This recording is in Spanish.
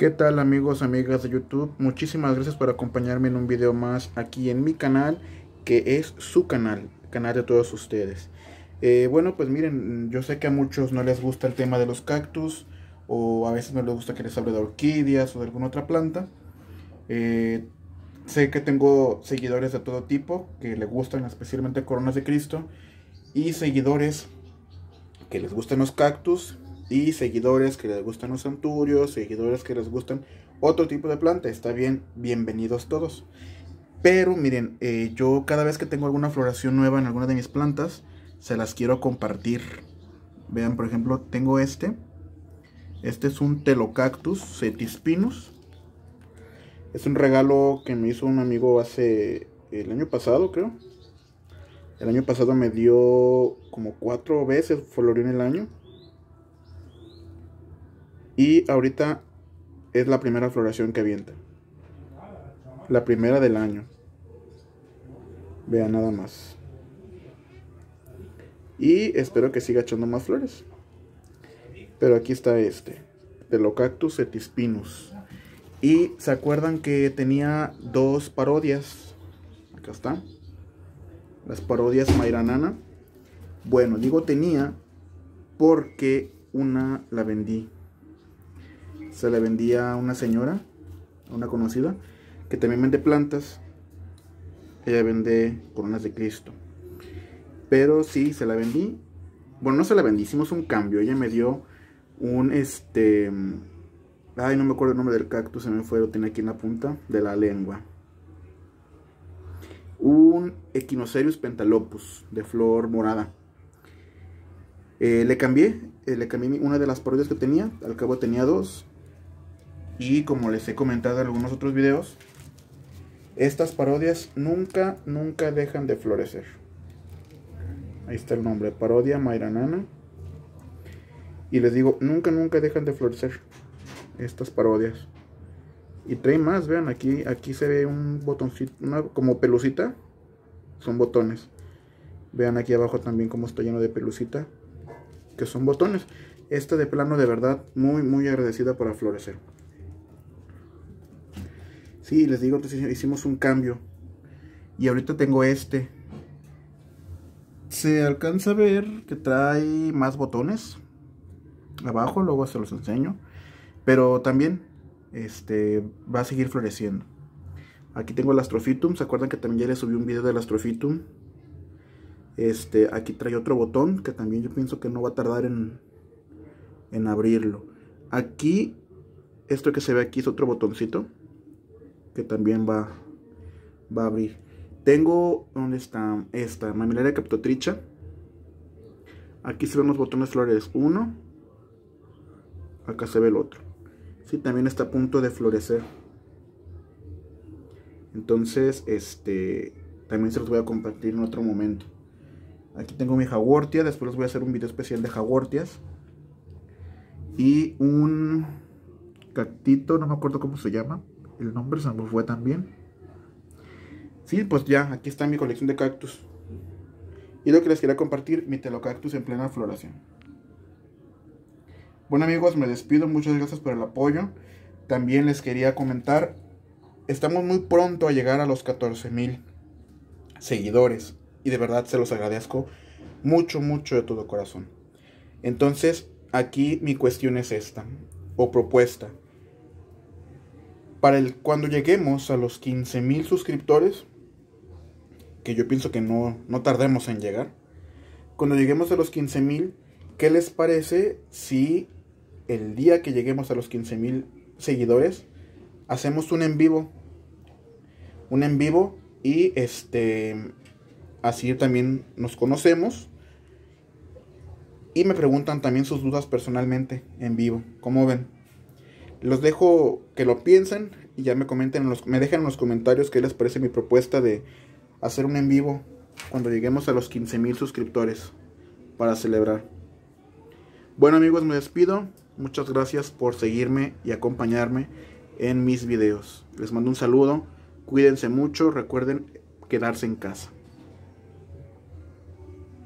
¿Qué tal amigos, amigas de YouTube? Muchísimas gracias por acompañarme en un video más aquí en mi canal, que es su canal, canal de todos ustedes. Eh, bueno, pues miren, yo sé que a muchos no les gusta el tema de los cactus, o a veces no les gusta que les hable de orquídeas o de alguna otra planta. Eh, sé que tengo seguidores de todo tipo, que le gustan especialmente coronas de Cristo, y seguidores que les gustan los cactus, y seguidores que les gustan los santurios, seguidores que les gustan otro tipo de planta. Está bien, bienvenidos todos. Pero miren, eh, yo cada vez que tengo alguna floración nueva en alguna de mis plantas, se las quiero compartir. Vean, por ejemplo, tengo este. Este es un Telocactus cetispinus. Es un regalo que me hizo un amigo hace el año pasado, creo. El año pasado me dio como cuatro veces florió en el año. Y ahorita es la primera floración que avienta. La primera del año. Vean nada más. Y espero que siga echando más flores. Pero aquí está este. Pelocactus etispinus. Y se acuerdan que tenía dos parodias. Acá está. Las parodias Mairanana. Bueno, digo tenía porque una la vendí se le vendía a una señora, una conocida, que también vende plantas. Ella vende coronas de Cristo. Pero sí, se la vendí. Bueno, no se la vendí, hicimos un cambio. Ella me dio un este. Ay, no me acuerdo el nombre del cactus, se me fue, lo tiene aquí en la punta de la lengua. Un Equinocerius pentalopus de flor morada. Eh, le cambié, eh, le cambié una de las parodias que tenía. Al cabo tenía dos. Y como les he comentado en algunos otros videos, estas parodias nunca, nunca dejan de florecer. Ahí está el nombre, parodia Mayranana. Y les digo, nunca, nunca dejan de florecer estas parodias. Y trae más, vean, aquí, aquí se ve un botoncito, como pelucita. Son botones. Vean aquí abajo también cómo está lleno de pelucita. Que son botones. Esta de plano de verdad, muy, muy agradecida para florecer. Sí, les digo, hicimos un cambio. Y ahorita tengo este. Se alcanza a ver que trae más botones. Abajo, luego se los enseño. Pero también este, va a seguir floreciendo. Aquí tengo el Astrofitum. ¿Se acuerdan que también ya les subí un video del Astrofitum? Este, aquí trae otro botón que también yo pienso que no va a tardar en abrirlo. Aquí, esto que se ve aquí es otro botoncito que también va, va a abrir. Tengo, ¿dónde está? Esta, mamilaria captotricha. Aquí se ven los botones flores uno. Acá se ve el otro. Sí, también está a punto de florecer. Entonces, este, también se los voy a compartir en otro momento. Aquí tengo mi jaguartia, después les voy a hacer un video especial de jaguartias. Y un cactito, no me acuerdo cómo se llama el nombre se me fue también. Sí, pues ya, aquí está mi colección de cactus. Y lo que les quería compartir, mi telocactus en plena floración. Bueno amigos, me despido, muchas gracias por el apoyo. También les quería comentar, estamos muy pronto a llegar a los 14 mil seguidores. Y de verdad se los agradezco mucho, mucho de todo corazón. Entonces, aquí mi cuestión es esta, o propuesta para el, cuando lleguemos a los 15.000 suscriptores, que yo pienso que no, no tardemos en llegar, cuando lleguemos a los 15.000, ¿qué les parece si el día que lleguemos a los 15.000 seguidores, hacemos un en vivo? Un en vivo y este, así también nos conocemos. Y me preguntan también sus dudas personalmente en vivo. ¿Cómo ven? Los dejo que lo piensen y ya me comenten, los, me dejen en los comentarios qué les parece mi propuesta de hacer un en vivo cuando lleguemos a los 15 mil suscriptores para celebrar. Bueno amigos, me despido. Muchas gracias por seguirme y acompañarme en mis videos. Les mando un saludo, cuídense mucho, recuerden quedarse en casa.